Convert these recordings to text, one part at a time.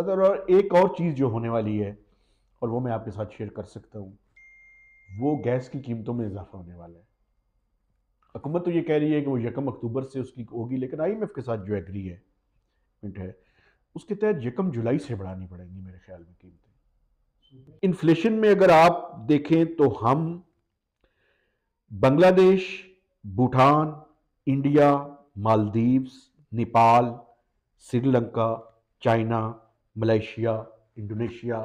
अगर और एक और चीज़ जो होने वाली है और वो मैं आपके साथ शेयर कर सकता हूँ वो गैस की कीमतों में इजाफा होने वाला है हुकूमत तो ये कह रही है कि वो यकम अक्टूबर से उसकी होगी लेकिन आई के साथ जो एग्री है है उसके तहत यकम जुलाई से बढ़ानी पड़ेगी मेरे ख्याल में कीमतें इन्फ्लेशन में अगर आप देखें तो हम Bangladesh Bhutan India Maldives Nepal Sri Lanka China Malaysia Indonesia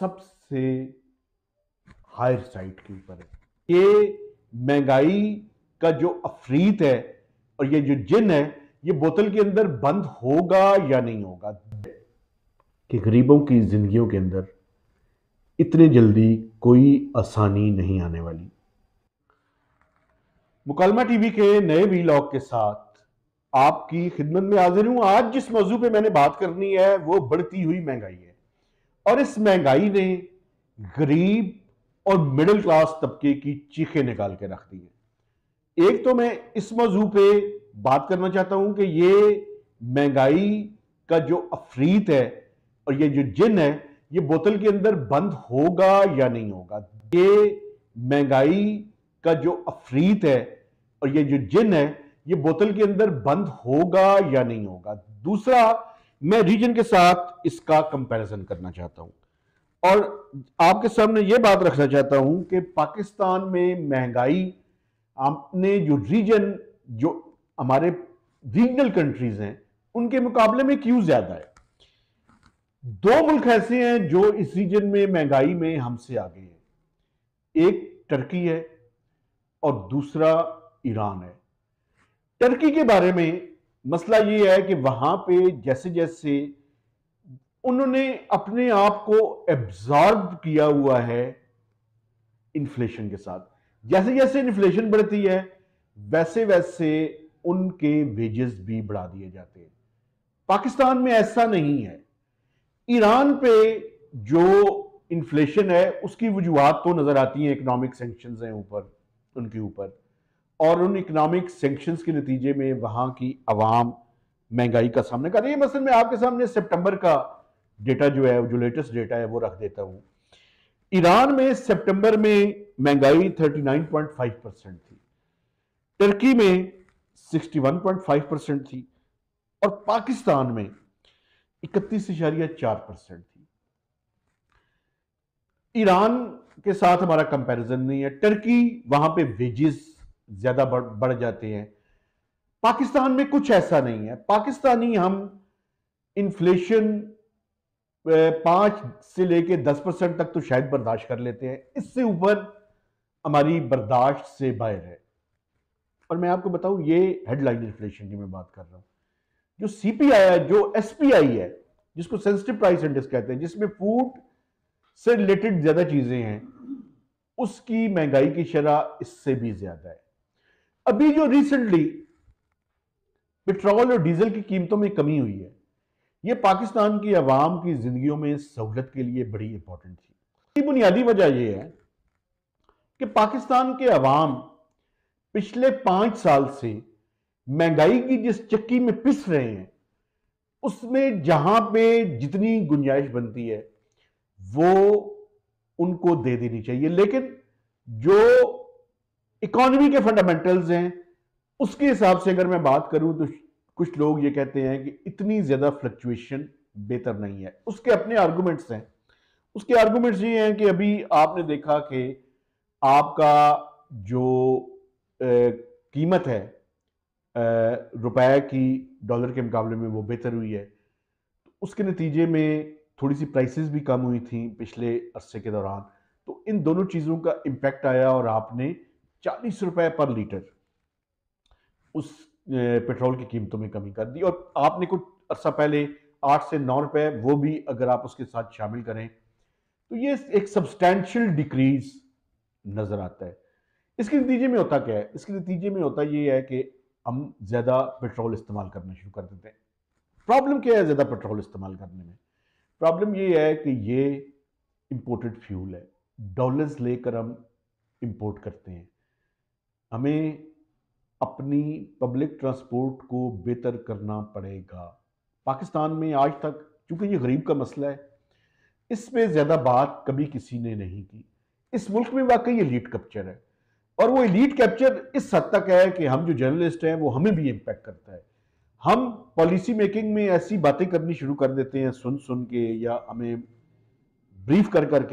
सबसे हायर साइट के ऊपर है ये महंगाई का जो अफरीत है और ये जो जिन है ये बोतल के अंदर बंद होगा या नहीं होगा कि गरीबों की ज़िंदगियों के अंदर इतने जल्दी कोई आसानी नहीं आने वाली मुकालमा टीवी के नए वीलॉग के साथ आपकी खिदमत में हाजिर हूं आज जिस मौजू पे मैंने बात करनी है वो बढ़ती हुई महंगाई है और इस महंगाई ने गरीब और मिडिल क्लास तबके की चीखें निकाल के रख दी है एक तो मैं इस मौजू पे बात करना चाहता हूं कि ये महंगाई का जो अफरीत है और ये जो जिन है ये बोतल के अंदर बंद होगा या नहीं होगा ये महंगाई का जो अफरीत है और ये जो जिन है ये बोतल के अंदर बंद होगा या नहीं होगा दूसरा मैं रीजन के साथ इसका कंपैरिजन करना चाहता हूं और आपके सामने ये बात रखना चाहता हूं कि पाकिस्तान में महंगाई आपने जो रीजन जो हमारे रीजनल कंट्रीज हैं उनके मुकाबले में क्यों ज़्यादा है दो मुल्क ऐसे हैं जो इस रीजन में महंगाई में हमसे आगे हैं एक टर्की है और दूसरा ईरान है टर्की के बारे में मसला ये है कि वहां पे जैसे जैसे उन्होंने अपने आप को एब्जॉर्ब किया हुआ है इन्फ्लेशन के साथ जैसे जैसे इन्फ्लेशन बढ़ती है वैसे वैसे उनके वेजेस भी बढ़ा दिए जाते हैं पाकिस्तान में ऐसा नहीं है ईरान पे जो इन्फ्लेशन है उसकी वजूहत तो नज़र आती हैं इकोनॉमिक सेंक्शन हैं ऊपर उनके ऊपर और उन इकनॉमिक सेंक्शन के नतीजे में वहाँ की आवाम महंगाई का सामना कर रही है मसल मैं आपके सामने सेप्टेम्बर का डेटा जो है जो लेटेस्ट डेटा है वो रख देता हूँ ईरान में सेप्टेम्बर में महंगाई फाइव परसेंट थी टर्की में sixty one point five percent थी और पाकिस्तान में इकतीस इशारिया चार परसेंट थी ईरान के साथ हमारा कंपैरिजन नहीं है टर्की वहां पे वेजेस ज़्यादा बढ़ बढ़ जाते हैं पाकिस्तान में कुछ ऐसा नहीं है पाकिस्तानी हम इन्फ्लेशन पांच से लेके दस परसेंट तक तो शायद बर्दाश्त कर लेते हैं इससे ऊपर हमारी बर्दाश्त से बाहर है और मैं आपको बताऊं ये हेडलाइन इन्फ्लेशन की मैं बात कर रहा हूं जो सीपीआई है जो एसपीआई है जिसको सेंसिटिव प्राइस इंडेक्स कहते हैं जिसमें फूड से रिलेटेड ज़्यादा चीज़ें हैं उसकी महंगाई की शरह इससे भी ज़्यादा है अभी जो रिसेंटली पेट्रोल और डीजल की कीमतों में कमी हुई है यह पाकिस्तान की आवाम की जिंदगियों में सहूलत के लिए बड़ी इंपॉर्टेंट थी बुनियादी वजह यह है कि पाकिस्तान के आवाम पिछले पांच साल से महंगाई की जिस चक्की में पिस रहे हैं उसमें जहां पे जितनी गुंजाइश बनती है वो उनको दे देनी चाहिए लेकिन जो इकोनॉमी के फंडामेंटल्स हैं उसके हिसाब से अगर मैं बात करूं तो कुछ लोग ये कहते हैं कि इतनी ज़्यादा फ्लक्चुएशन बेहतर नहीं है उसके अपने आर्गूमेंट्स हैं उसके आर्गूमेंट्स ये हैं कि अभी आपने देखा कि आपका जो ए, कीमत है रुपए की डॉलर के मुकाबले में वो बेहतर हुई है तो उसके नतीजे में थोड़ी सी प्राइसेस भी कम हुई थी पिछले अरसे के दौरान तो इन दोनों चीज़ों का इम्पैक्ट आया और आपने चालीस रुपए पर लीटर उस पेट्रोल की कीमतों में कमी कर दी और आपने कुछ अर्सा पहले आठ से नौ रुपए वो भी अगर आप उसके साथ शामिल करें तो ये एक सब्सटैंशियल डिक्रीज नज़र आता है इसके नतीजे में होता क्या है इसके नतीजे में होता ये है कि हम ज़्यादा पेट्रोल इस्तेमाल करना शुरू कर देते हैं प्रॉब्लम क्या है ज़्यादा पेट्रोल इस्तेमाल करने में प्रॉब्लम ये है कि ये इम्पोर्टेड फ्यूल है डॉलर्स लेकर हम इम्पोर्ट करते हैं हमें अपनी पब्लिक ट्रांसपोर्ट को बेहतर करना पड़ेगा पाकिस्तान में आज तक चूँकि ये गरीब का मसला है इस पर ज़्यादा बात कभी किसी ने नहीं की इस मुल्क में वाकई एलीट कैप्चर है और वो एलीट कैप्चर इस हद तक है कि हम जो जर्नलिस्ट हैं वो हमें भी इम्पेक्ट करता है हम पॉलिसी मेकिंग में ऐसी बातें करनी शुरू कर देते हैं सुन सुन के या हमें ब्रीफ कर कर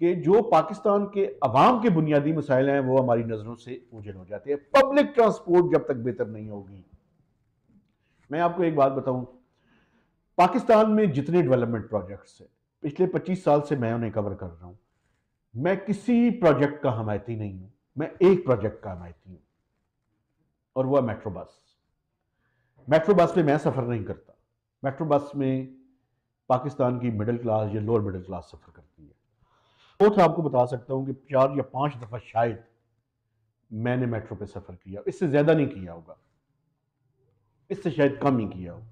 कि जो पाकिस्तान के अवाम के बुनियादी मसाइल हैं वो हमारी नज़रों से उजल हो जाते हैं पब्लिक ट्रांसपोर्ट जब तक बेहतर नहीं होगी मैं आपको एक बात बताऊं पाकिस्तान में जितने डेवलपमेंट प्रोजेक्ट्स हैं पिछले 25 साल से मैं उन्हें कवर कर रहा हूं मैं किसी प्रोजेक्ट का हमायती नहीं हूं मैं एक प्रोजेक्ट का हमायती हूं और वह मेट्रो बस मेट्रो बस में मैं सफ़र नहीं करता मेट्रो बस में पाकिस्तान की मिडिल क्लास या लोअर मिडिल क्लास सफ़र करती है फोर्थ तो आपको बता सकता हूँ कि चार या पांच दफ़ा शायद मैंने मेट्रो पे सफ़र किया इससे ज़्यादा नहीं किया होगा इससे शायद कम ही किया हो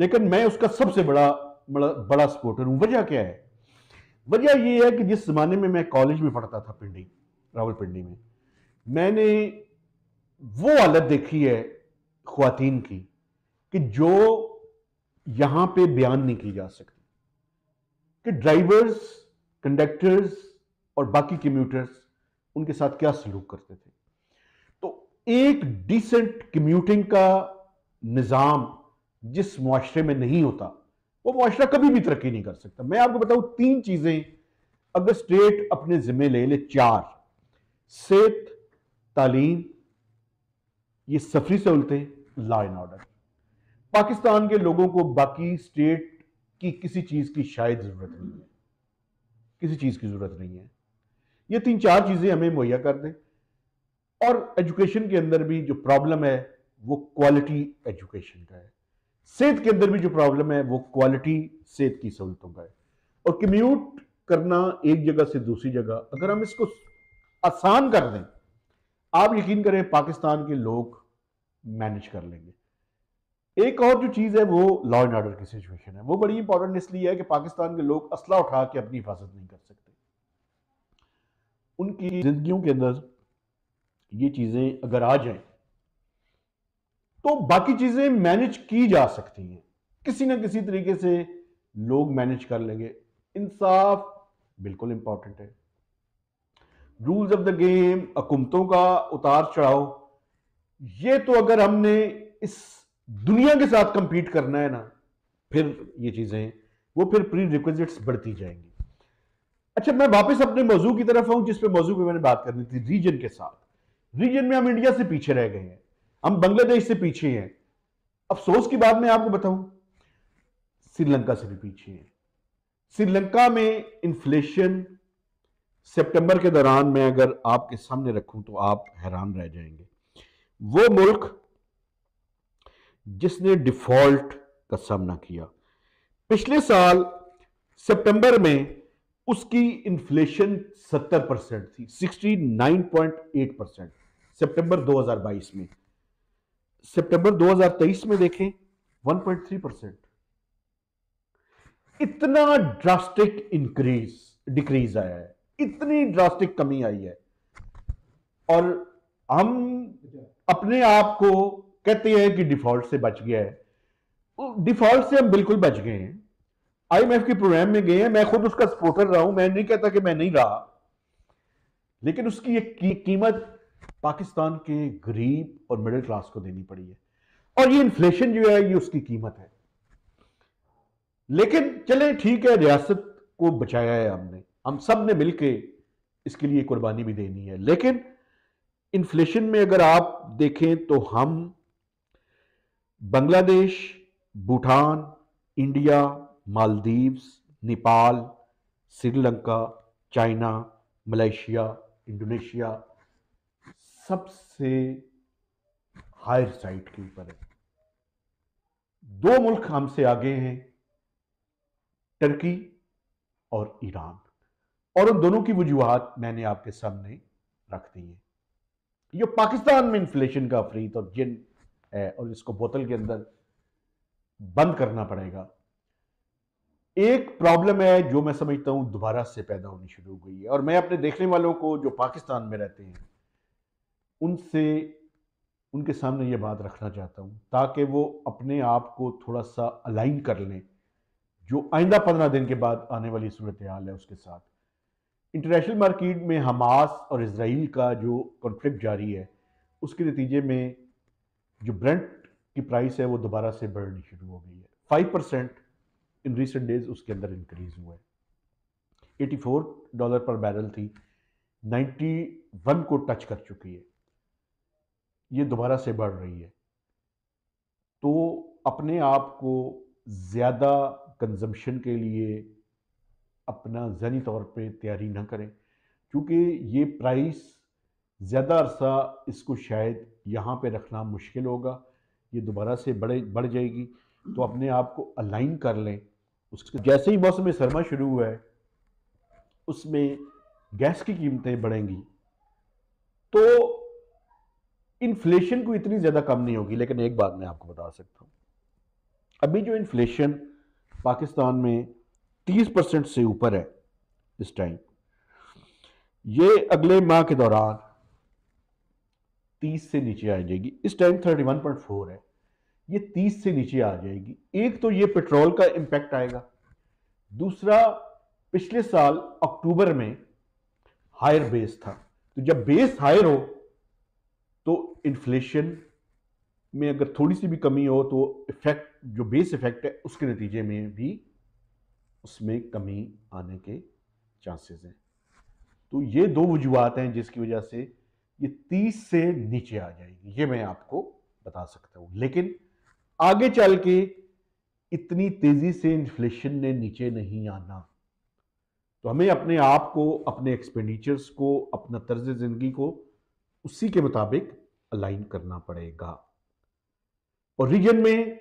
लेकिन मैं उसका सबसे बड़ा बड़ा बड़ा सपोर्टर हूँ वजह क्या है वजह यह है कि जिस ज़माने में मैं कॉलेज में पढ़ता था पिंडी रावलपिंडी में मैंने वो हालत देखी है खुवान की कि जो यहाँ पे बयान नहीं की जा सकती कि ड्राइवर्स कंडक्टर्स और बाकी कम्यूटर्स उनके साथ क्या सलूक करते थे तो एक डिसेंट कम्यूटिंग का निज़ाम जिस माशरे में नहीं होता वो माशरा कभी भी तरक्की नहीं कर सकता मैं आपको बताऊं तीन चीज़ें अगर स्टेट अपने जिम्मे ले ले चार सेहत तालीम ये सफरी सहूलतें लॉ एंड ऑर्डर पाकिस्तान के लोगों को बाकी स्टेट की किसी चीज़ की शायद ज़रूरत नहीं है किसी चीज़ की ज़रूरत नहीं है ये तीन चार चीज़ें हमें मुहैया कर दें और एजुकेशन के अंदर भी जो प्रॉब्लम है वो क्वालिटी एजुकेशन का है सेहत के अंदर भी जो प्रॉब्लम है वो क्वालिटी सेहत की सहूलतों का है और कम्यूट करना एक जगह से दूसरी जगह अगर हम इसको आसान कर दें आप यकीन करें पाकिस्तान के लोग मैनेज कर लेंगे एक और जो चीज़ है वो लॉ एंड ऑर्डर की सिचुएशन है वो बड़ी इंपॉर्टेंट इसलिए है कि पाकिस्तान के लोग असला उठा के अपनी हिफाजत नहीं कर सकते उनकी जिंदगियों के अंदर ये चीज़ें अगर आ जाए तो बाकी चीज़ें मैनेज की जा सकती हैं किसी ना किसी तरीके से लोग मैनेज कर लेंगे इंसाफ बिल्कुल इंपॉर्टेंट है रूल्स ऑफ द गेम हुकूमतों का उतार चढ़ाव ये तो अगर हमने इस दुनिया के साथ कंपीट करना है ना फिर ये चीज़ें वो फिर प्री रिक्वेजिट्स बढ़ती जाएंगी अच्छा मैं वापस अपने मौजू की तरफ आऊं जिस पे मौजू पे मैंने बात करनी थी रीजन के साथ रीजन में हम इंडिया से पीछे रह गए हैं हम बांग्लादेश से पीछे हैं अफसोस की बात मैं आपको बताऊं श्रीलंका से भी पीछे हैं श्रीलंका में इन्फ्लेशन सितंबर के दौरान मैं अगर आपके सामने रखूं तो आप हैरान रह जाएंगे वो मुल्क जिसने डिफॉल्ट का सामना किया पिछले साल सितंबर में उसकी इन्फ्लेशन 70 परसेंट थी 69.8 परसेंट सितंबर 2022 में सितंबर 2023 में देखें 1.3 परसेंट इतना ड्रास्टिक इंक्रीज डिक्रीज आया है इतनी ड्रास्टिक कमी आई है और हम अपने आप को कहते हैं कि डिफॉल्ट से बच गया है डिफॉल्ट से हम बिल्कुल बच गए हैं आईएमएफ के प्रोग्राम में गए हैं मैं खुद उसका सपोर्टर रहा हूं मैं नहीं कहता कि मैं नहीं रहा लेकिन उसकी एक की, कीमत पाकिस्तान के गरीब और मिडिल क्लास को देनी पड़ी है और ये इन्फ्लेशन जो है ये उसकी कीमत है लेकिन चले ठीक है रियासत को बचाया है हमने हम सब ने मिलकर इसके लिए कुर्बानी भी देनी है लेकिन इन्फ्लेशन में अगर आप देखें तो हम Bangladesh Bhutan India Maldives Nepal Sri Lanka China Malaysia Indonesia सबसे हायर साइट के ऊपर है दो मुल्क हमसे आगे हैं टर्की और ईरान और उन दोनों की वजूहत मैंने आपके सामने रख दी है जो पाकिस्तान में इन्फ्लेशन का अफरीत और जिन और इसको बोतल के अंदर बंद करना पड़ेगा एक प्रॉब्लम है जो मैं समझता हूं दोबारा से पैदा होनी शुरू हो गई है और मैं अपने देखने वालों को जो पाकिस्तान में रहते हैं उनसे उनके सामने ये बात रखना चाहता हूं ताकि वो अपने आप को थोड़ा सा अलाइन कर लें जो आइंदा पंद्रह दिन के बाद आने वाली सूरत हाल है उसके साथ इंटरनेशनल मार्केट में हमास और इसराइल का जो कॉन्फ्लिक्ट जारी है उसके नतीजे में जो ब्रेंट की प्राइस है वो दोबारा से बढ़नी शुरू हो गई है five percent in recent days उसके अंदर इंक्रीज हुआ है एटी फोर डॉलर पर बैरल थी नाइन्टी वन को टच कर चुकी है ये दोबारा से बढ़ रही है तो अपने आप को ज़्यादा कंजम्पशन के लिए अपना जहनी तौर पे तैयारी ना करें क्योंकि ये प्राइस ज़्यादा अरसा इसको शायद यहाँ पे रखना मुश्किल होगा ये दोबारा से बड़े बढ़ जाएगी तो अपने आप को अलाइन कर लें उसके जैसे ही मौसम सरमा शुरू हुआ है उसमें गैस की कीमतें बढ़ेंगी तो इन्फ्लेशन को इतनी ज़्यादा कम नहीं होगी लेकिन एक बात मैं आपको बता सकता हूँ अभी जो इन्फ्लेशन पाकिस्तान में 30 परसेंट से ऊपर है इस टाइम ये अगले माह के दौरान 30 से नीचे आ जाएगी इस टाइम 31.4 है ये 30 से नीचे आ जाएगी एक तो ये पेट्रोल का इम्पैक्ट आएगा दूसरा पिछले साल अक्टूबर में हायर बेस था तो जब बेस हायर हो तो इन्फ्लेशन में अगर थोड़ी सी भी कमी हो तो इफेक्ट जो बेस इफेक्ट है उसके नतीजे में भी उसमें कमी आने के चांसेस हैं तो ये दो वजूहत हैं जिसकी वजह से ये 30 से नीचे आ जाएगी ये मैं आपको बता सकता हूं लेकिन आगे चल के इतनी तेजी से इन्फ्लेशन ने नीचे नहीं आना तो हमें अपने आप को अपने एक्सपेंडिचर्स को अपना तर्ज ज़िंदगी को उसी के मुताबिक अलाइन करना पड़ेगा और रीजन में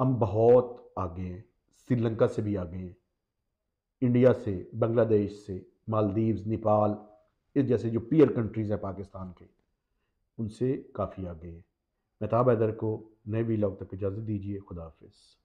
हम बहुत आगे हैं श्रीलंका से भी आगे हैं इंडिया से बांग्लादेश से मालदीव्स नेपाल इस जैसे जो पीयर कंट्रीज़ हैं पाकिस्तान के उनसे काफ़ी आगे है महताब हैदर को नए वी लॉग तक इजाज़त दीजिए खुदाफ़